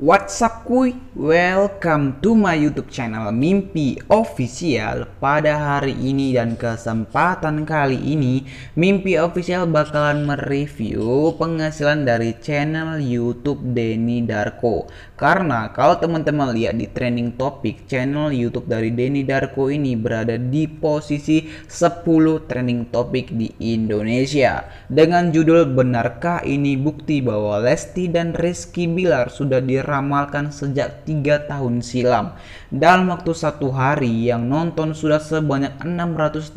What's kuy? Welcome to my YouTube channel Mimpi Official. Pada hari ini dan kesempatan kali ini, Mimpi Official bakalan mereview penghasilan dari channel YouTube Denny Darko. Karena kalau teman-teman lihat di trending topic, channel YouTube dari Denny Darko ini berada di posisi 10 trending topic di Indonesia. Dengan judul Benarkah ini bukti bahwa Lesti dan Rizky Bilar sudah di ramalkan sejak tiga tahun silam. Dalam waktu satu hari yang nonton sudah sebanyak 627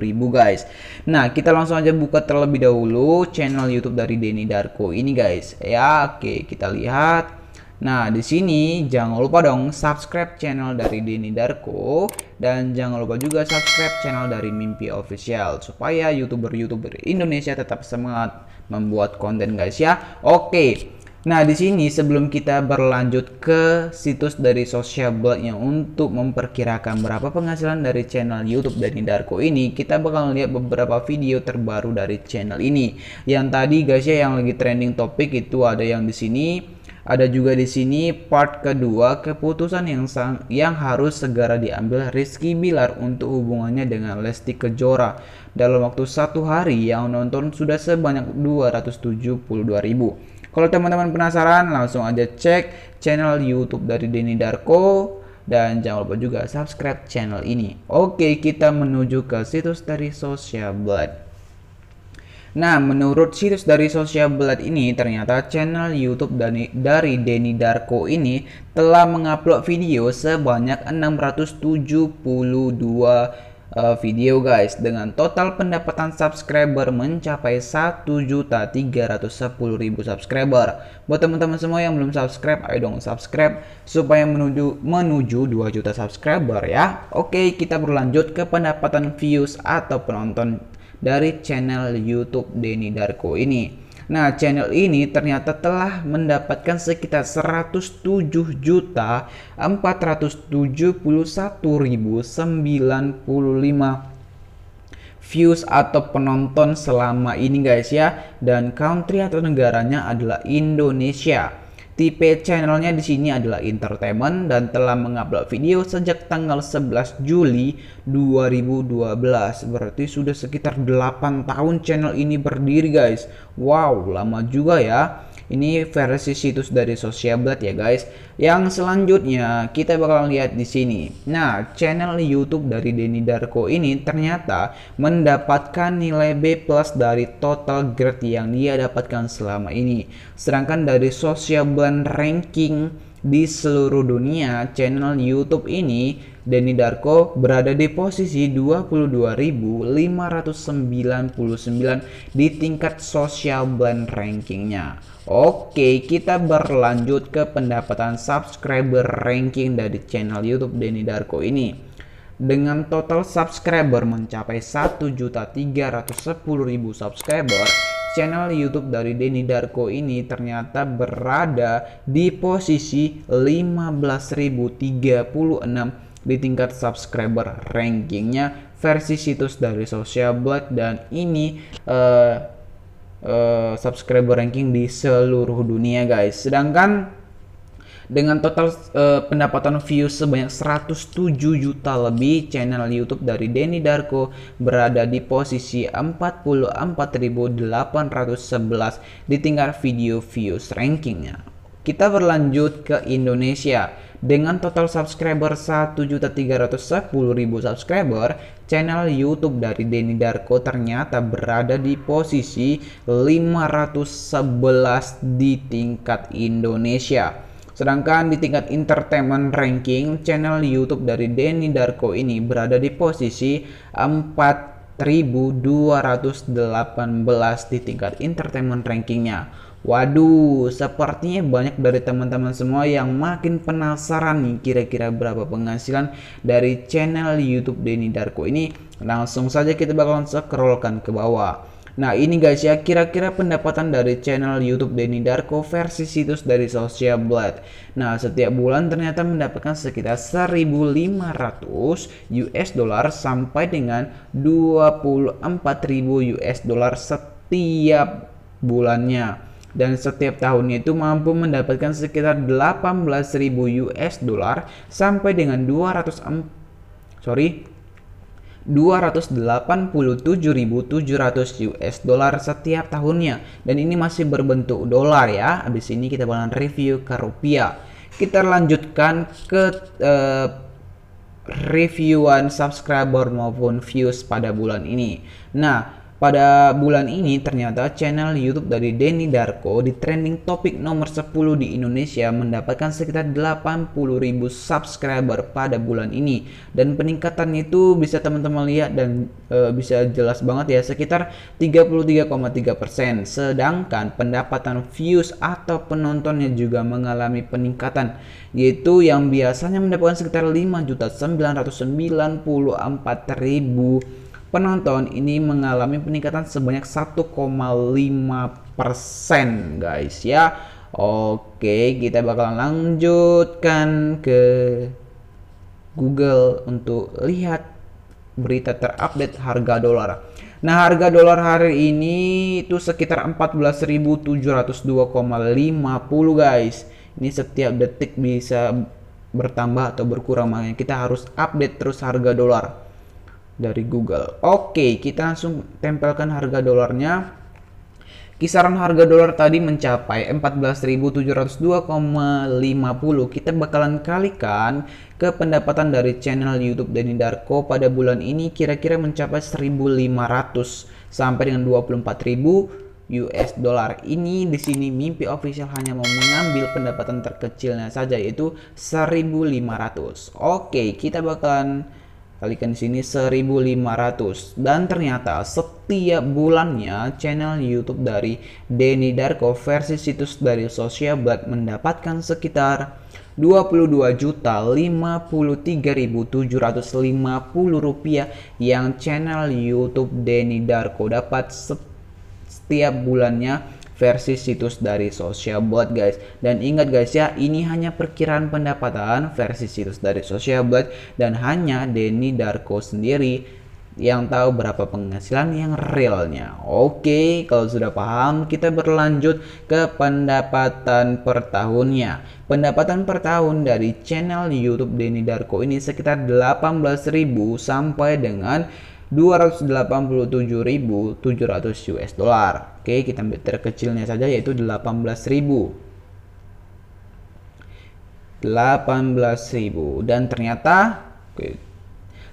ribu guys. Nah kita langsung aja buka terlebih dahulu channel YouTube dari Denny Darko ini guys. Ya oke kita lihat. Nah, di sini jangan lupa dong subscribe channel dari Denny Darko dan jangan lupa juga subscribe channel dari Mimpi Official supaya YouTuber-YouTuber Indonesia tetap semangat membuat konten guys ya. Oke. Nah, di sini sebelum kita berlanjut ke situs dari Sociable-nya untuk memperkirakan berapa penghasilan dari channel YouTube dari Darko ini, kita bakal lihat beberapa video terbaru dari channel ini. Yang tadi guys ya yang lagi trending topik itu ada yang di sini ada juga di sini part kedua keputusan yang sang, yang harus segera diambil Rizky Bilar untuk hubungannya dengan Lesti Kejora. Dalam waktu satu hari yang nonton sudah sebanyak 272 ribu. Kalau teman-teman penasaran, langsung aja cek channel YouTube dari Denny Darko dan jangan lupa juga subscribe channel ini. Oke, kita menuju ke situs dari Social Blood. Nah, menurut situs dari Social Blood ini, ternyata channel YouTube dari, dari Denny Darko ini telah mengupload video sebanyak 672 uh, video guys dengan total pendapatan subscriber mencapai 1.310.000 subscriber. Buat teman-teman semua yang belum subscribe, ayo dong subscribe supaya menuju menuju 2 juta subscriber ya. Oke, kita berlanjut ke pendapatan views atau penonton dari channel YouTube Denny Darko ini. Nah, channel ini ternyata telah mendapatkan sekitar 107 juta 471.095 views atau penonton selama ini guys ya dan country atau negaranya adalah Indonesia. Tipe channelnya di sini adalah entertainment dan telah mengupload video sejak tanggal 11 Juli 2012. Berarti sudah sekitar 8 tahun channel ini berdiri guys. Wow, lama juga ya. Ini versi situs dari Sociablet ya guys. Yang selanjutnya kita bakal lihat di sini. Nah, channel YouTube dari Denny Darko ini ternyata mendapatkan nilai B+ plus dari total grade yang dia dapatkan selama ini. Sedangkan dari Sociablet ranking di seluruh dunia, channel YouTube ini Denny Darko berada di posisi 22.599 di tingkat social blend rankingnya. Oke, kita berlanjut ke pendapatan subscriber ranking dari channel YouTube Denny Darko ini dengan total subscriber mencapai 1.310.000 subscriber, channel YouTube dari Denny Darko ini ternyata berada di posisi 15.036 di tingkat subscriber rankingnya versi situs dari Social Blade dan ini uh, uh, subscriber ranking di seluruh dunia guys. Sedangkan dengan total uh, pendapatan views sebanyak 107 juta lebih channel YouTube dari Denny Darko berada di posisi 44.811 di tingkat video views rankingnya. Kita berlanjut ke Indonesia. Dengan total subscriber 1.310.000 subscriber, channel YouTube dari Denny Darko ternyata berada di posisi 511 di tingkat Indonesia. Sedangkan di tingkat entertainment ranking, channel YouTube dari Denny Darko ini berada di posisi 4218 di tingkat entertainment rankingnya. Waduh, sepertinya banyak dari teman-teman semua yang makin penasaran nih kira-kira berapa penghasilan dari channel YouTube Denny Darko ini. Langsung saja kita bakalan scrollkan ke bawah. Nah ini guys ya kira-kira pendapatan dari channel YouTube Denny Darko versi situs dari Social Blood. Nah setiap bulan ternyata mendapatkan sekitar 1.500 US dollar sampai dengan 24.000 US dollar setiap bulannya. Dan setiap tahunnya itu mampu mendapatkan sekitar 18.000 US dollar sampai dengan 204 sorry 287.700 US dollar setiap tahunnya dan ini masih berbentuk dolar ya. Habis ini kita bakalan review ke rupiah. Kita lanjutkan ke uh, reviewan subscriber maupun views pada bulan ini. Nah, pada bulan ini ternyata channel YouTube dari Denny Darko di trending topik nomor 10 di Indonesia mendapatkan sekitar 80.000 subscriber pada bulan ini dan peningkatan itu bisa teman-teman lihat dan e, bisa jelas banget ya sekitar 33,3%. Sedangkan pendapatan views atau penontonnya juga mengalami peningkatan yaitu yang biasanya mendapatkan sekitar 5.994.000 penonton ini mengalami peningkatan sebanyak 1,5 persen guys ya. Oke, kita bakal lanjutkan ke Google untuk lihat berita terupdate harga dolar. Nah, harga dolar hari ini itu sekitar 14.702,50 guys. Ini setiap detik bisa bertambah atau berkurang makanya kita harus update terus harga dolar dari Google. Oke, kita langsung tempelkan harga dolarnya. Kisaran harga dolar tadi mencapai 14.702,50. Kita bakalan kalikan ke pendapatan dari channel YouTube Denny Darko pada bulan ini kira-kira mencapai 1.500 sampai dengan 24.000 US dollar ini di sini mimpi official hanya mau mengambil pendapatan terkecilnya saja yaitu 1500. Oke, kita bakalan kalikan di sini 1500 dan ternyata setiap bulannya channel YouTube dari Denny Darko versi situs dari sosial Blood mendapatkan sekitar 22.053.750 rupiah yang channel YouTube Denny Darko dapat setiap bulannya versi situs dari SocialBot guys. Dan ingat guys ya, ini hanya perkiraan pendapatan versi situs dari SocialBot dan hanya Denny Darko sendiri yang tahu berapa penghasilan yang realnya. Oke, kalau sudah paham, kita berlanjut ke pendapatan per tahunnya. Pendapatan per tahun dari channel YouTube Denny Darko ini sekitar 18.000 sampai dengan 287.700 US dollar. Oke, kita ambil terkecilnya saja yaitu 18.000. 18.000 dan ternyata oke,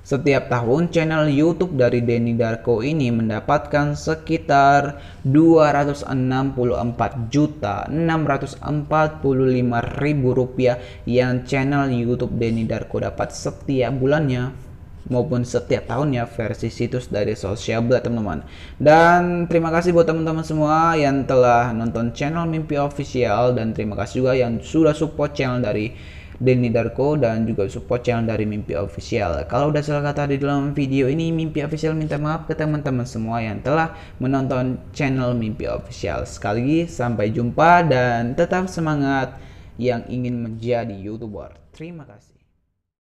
setiap tahun channel YouTube dari Denny Darko ini mendapatkan sekitar 264.645.000 rupiah yang channel YouTube Denny Darko dapat setiap bulannya maupun setiap tahunnya versi situs dari Sociable teman-teman. Dan terima kasih buat teman-teman semua yang telah nonton channel Mimpi Official dan terima kasih juga yang sudah support channel dari Denny Darko dan juga support channel dari Mimpi Official. Kalau udah salah kata di dalam video ini, Mimpi Official minta maaf ke teman-teman semua yang telah menonton channel Mimpi Official. Sekali lagi, sampai jumpa dan tetap semangat yang ingin menjadi YouTuber. Terima kasih.